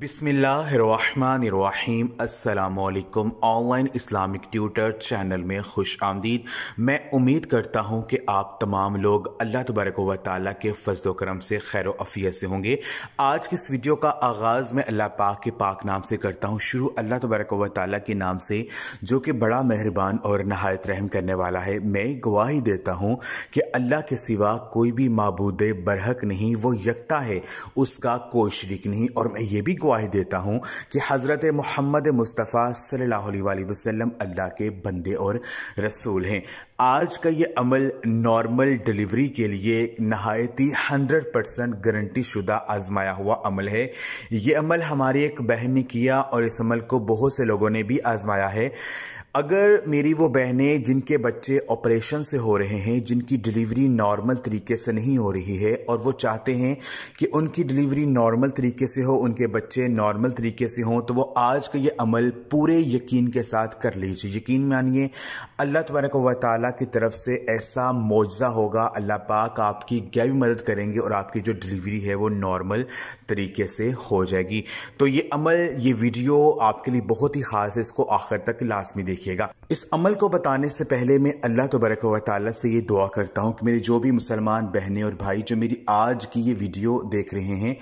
बिसमीम अल्लाम online Islamic tutor channel में खुश आमदीद मैं उम्मीद करता हूँ कि आप तमाम लोग अल्लाह तबारक व ताली के फजल करम से खैर अफियत से होंगे आज की इस वीडियो का आगाज़ मैं अल्लाह पाक के पाक नाम से करता हूँ शुरू अल्लाह तबारक व ताली के नाम से जो कि बड़ा मेहरबान और नहायत रहम करने वाला है मैं गवाही देता हूँ कि अल्लाह के सिवा कोई भी मबूद बरहक नहीं वो यकता है उसका कोई शरीक नहीं और मैं ये भी गवाही देता हूँ कि हज़रत मोहम्मद मुस्तफ़ा सल्ला वसम अल्लाह के बंदे और रसूल हैं आज का ये अमल नॉर्मल डिलीवरी के लिए नहायती 100 परसेंट गारंटी शुदा आजमाया हुआ अमल है ये अमल हमारी एक बहन ने किया और इस अमल को बहुत से लोगों ने भी आजमाया है अगर मेरी वो बहनें जिनके बच्चे ऑपरेशन से हो रहे हैं जिनकी डिलीवरी नॉर्मल तरीके से नहीं हो रही है और वो चाहते हैं कि उनकी डिलीवरी नॉर्मल तरीके से हो उनके बच्चे नॉर्मल तरीके से हों तो वो आज का ये अमल पूरे यकीन के साथ कर लीजिए यकीन मानिए अल्लाह तबारक व ताली की तरफ से ऐसा मुआवजा होगा अल्लाह पाक आपकी गैवी मदद करेंगे और आपकी जो डिलीवरी है वो नॉर्मल तरीके से हो जाएगी तो ये अमल ये वीडियो आपके लिए बहुत ही ख़ास है इसको आखिर तक लाजमी देखिए देखिएगा इस अमल को बताने से पहले मैं अल्लाह तबरक वाली से ये दुआ करता हूँ कि मेरे जो भी मुसलमान बहनें और भाई जो मेरी आज की ये वीडियो देख रहे हैं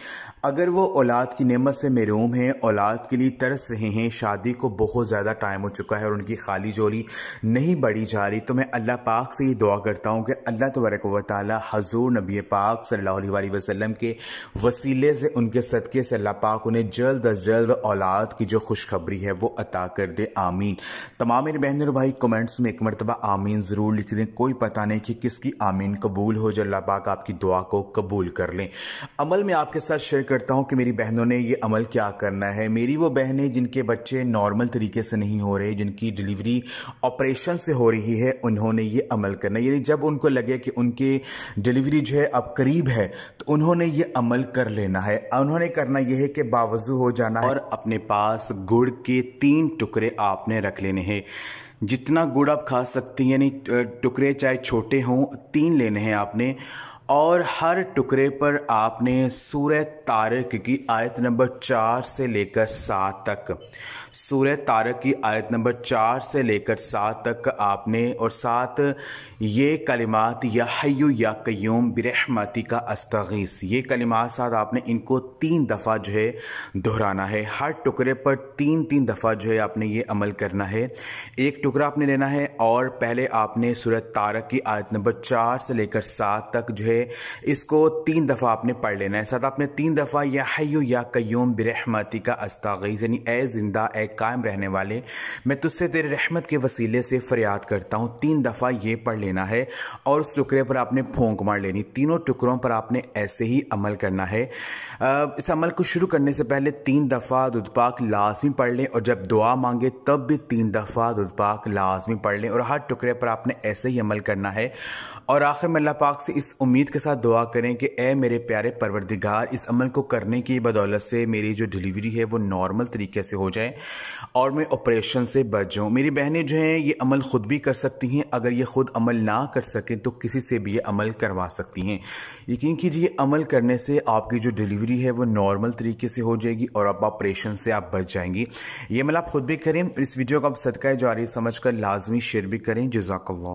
अगर वो औलाद की नेमत से महरूम हैं औलाद के लिए तरस रहे हैं शादी को बहुत ज़्यादा टाइम हो चुका है और उनकी खाली जोली नहीं बढ़ी जा रही तो मैं अल्लाह पाक से ये दुआ करता हूँ कि अल्लाह तबरक वाली हजूर नबी पाक सल्ला वसलम के वसीले से उनके सदक़े से अल्लाह पाक उन्हें जल्द अज जल्द औलाद की जो खुशखबरी है वो अता कर दे आमीन तमाम मेरे और भाई कमेंट्स में एक मरतबा आमीन ज़रूर लिख दें कोई पता नहीं कि किसकी आमीन कबूल हो जो अल्लाह पाक आपकी दुआ को कबूल कर लें अमल मैं आपके साथ शेयर करता हूं कि मेरी बहनों ने ये अमल क्या करना है मेरी वो बहनें जिनके बच्चे नॉर्मल तरीके से नहीं हो रहे जिनकी डिलीवरी ऑपरेशन से हो रही है उन्होंने ये अमल करना यानी जब उनको लगे कि उनकी डिलीवरी जो है अब करीब है तो उन्होंने ये अमल कर लेना है उन्होंने करना यह है कि बावजू हो जाना और अपने पास गुड़ के तीन टुकड़े आपने रख लेने हैं है जितना गुड़ आप खा सकते हैं यानी टुकड़े चाहे छोटे हों तीन लेने हैं आपने और हर टुकड़े पर आपने सूर्य तारक की आयत नंबर चार से लेकर सात तक सूर्य तारक की आयत नंबर चार से लेकर सात तक आपने और सात ये कलिमात या हयु या क्यूम बिरहमती का अस्तगीस ये कलिमात साथ आपने इनको तीन दफ़ा जो है दोहराना है हर टुकड़े पर तीन तीन दफ़ा जो है आपने ये अमल करना है एक टुकड़ा आपने लेना है और पहले आपने सूरत तारक की आयत नंबर चार से लेकर सात तक जो है इसको तीन दफ़ा आपने पढ़ लेना है साथ आपने तीन दफ़ा या हयु या क्यूम बिरहमती का अस्तगीस यानी ए जिंदा ए कायम रहने वाले मैं तुझसे तेरे रहमत के वसीले से फरियाद करता हूँ तीन दफ़ा ये पढ़ लेना है और उस टुकड़े पर आपने फोंक मार लेनी तीनों टुकड़ों पर आपने ऐसे ही अमल करना है इस अमल को शुरू करने से पहले तीन दफ़ा दुदपाक लाजमी पढ़ लें और जब दुआ मांगे तब भी तीन दफ़ा दुदपाक लाजमी पढ़ लें और हर टुकड़े पर आपने ऐसे ही अमल करना है और आखिर में अल्लाह पाक से इस उम्मीद के साथ दुआ करें कि ए मेरे प्यारे परवरदिगार इस अमल को करने की बदौलत से मेरी जो डिलीवरी है वो नॉर्मल तरीके से हो जाए और मैं ऑपरेशन से बच जाऊँ मेरी बहनें जो हैं ये अमल ख़ुद भी कर सकती हैं अगर ये ख़ुद अमल ना कर सकें तो किसी से भी ये अमल करवा सकती हैं यकीन कीजिए अमल करने से आपकी जो डिलीवरी है वो नॉर्मल तरीके से हो जाएगी और अब ऑपरेशन से आप बच जाएंगी ये अमल आप ख़ुद भी करें इस वीडियो को आप सदका जारी समझ कर लाजमी शेयर भी करें जजाकल्ला